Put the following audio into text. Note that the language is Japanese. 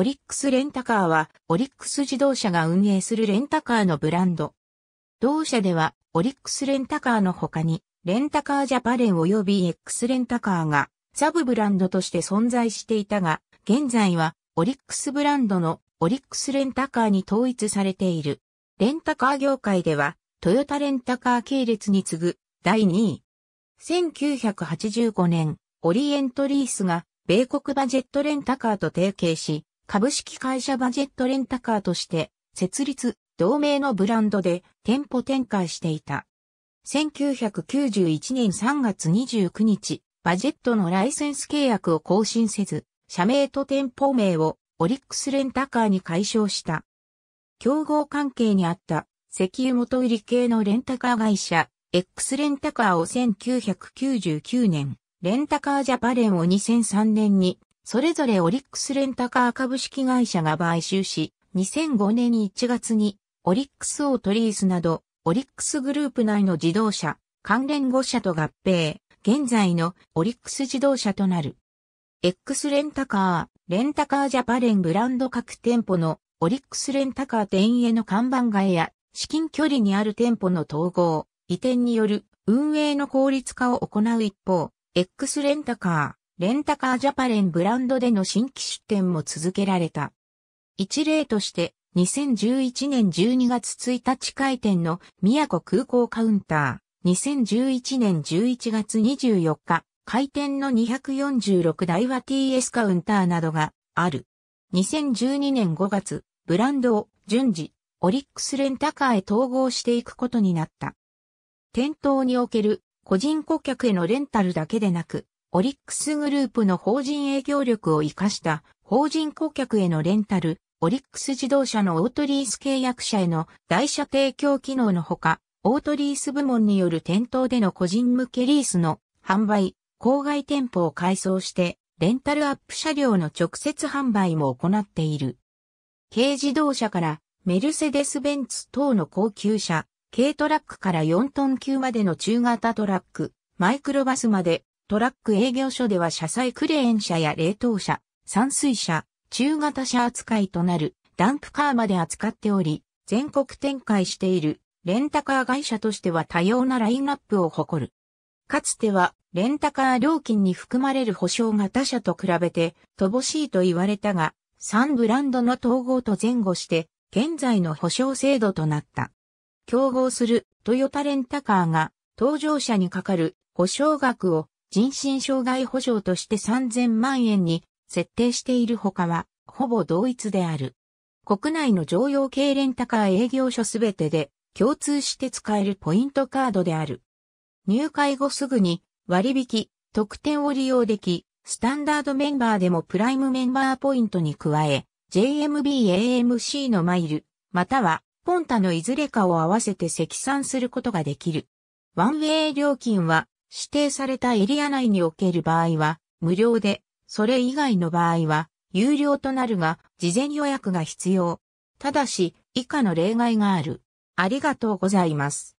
オリックスレンタカーは、オリックス自動車が運営するレンタカーのブランド。同社では、オリックスレンタカーの他に、レンタカージャパレン及び X レンタカーが、サブブランドとして存在していたが、現在は、オリックスブランドのオリックスレンタカーに統一されている。レンタカー業界では、トヨタレンタカー系列に次ぐ第2位。1985年、オリエントリースが米国バジェットレンタカーと提携し、株式会社バジェットレンタカーとして設立、同名のブランドで店舗展開していた。1991年3月29日、バジェットのライセンス契約を更新せず、社名と店舗名をオリックスレンタカーに解消した。競合関係にあった石油元売り系のレンタカー会社、X レンタカーを1999年、レンタカージャパレンを2003年にそれぞれオリックスレンタカー株式会社が買収し、2005年1月にオリックスオートリースなど、オリックスグループ内の自動車、関連5社と合併、現在のオリックス自動車となる。X レンタカー、レンタカージャパレンブランド各店舗のオリックスレンタカー店への看板替えや至近距離にある店舗の統合、移転による運営の効率化を行う一方、X レンタカー、レンタカージャパレンブランドでの新規出店も続けられた。一例として、2011年12月1日開店の宮古空港カウンター、2011年11月24日、開店の246台は TS カウンターなどがある。2012年5月、ブランドを順次、オリックスレンタカーへ統合していくことになった。店頭における個人顧客へのレンタルだけでなく、オリックスグループの法人営業力を活かした法人顧客へのレンタル、オリックス自動車のオートリース契約者への代車提供機能のほか、オートリース部門による店頭での個人向けリースの販売、郊外店舗を改装して、レンタルアップ車両の直接販売も行っている。軽自動車からメルセデス・ベンツ等の高級車、軽トラックから4トン級までの中型トラック、マイクロバスまでトラック営業所では車載クレーン車や冷凍車、散水車、中型車扱いとなるダンプカーまで扱っており、全国展開しているレンタカー会社としては多様なラインナップを誇る。かつては、レンタカー料金に含まれる保証が他社と比べて乏しいと言われたが、3ブランドの統合と前後して、現在の保証制度となった。競合するトヨタレンタカーが、搭乗者にかかる保証額を人身障害保障として3000万円に設定しているほかは、ほぼ同一である。国内の常用系レンタカー営業所すべてで共通して使えるポイントカードである。入会後すぐに割引、特典を利用でき、スタンダードメンバーでもプライムメンバーポイントに加え、JMBAMC のマイル、またはポンタのいずれかを合わせて積算することができる。ワンウェイ料金は指定されたエリア内における場合は、無料で、それ以外の場合は、有料となるが、事前予約が必要。ただし、以下の例外がある。ありがとうございます。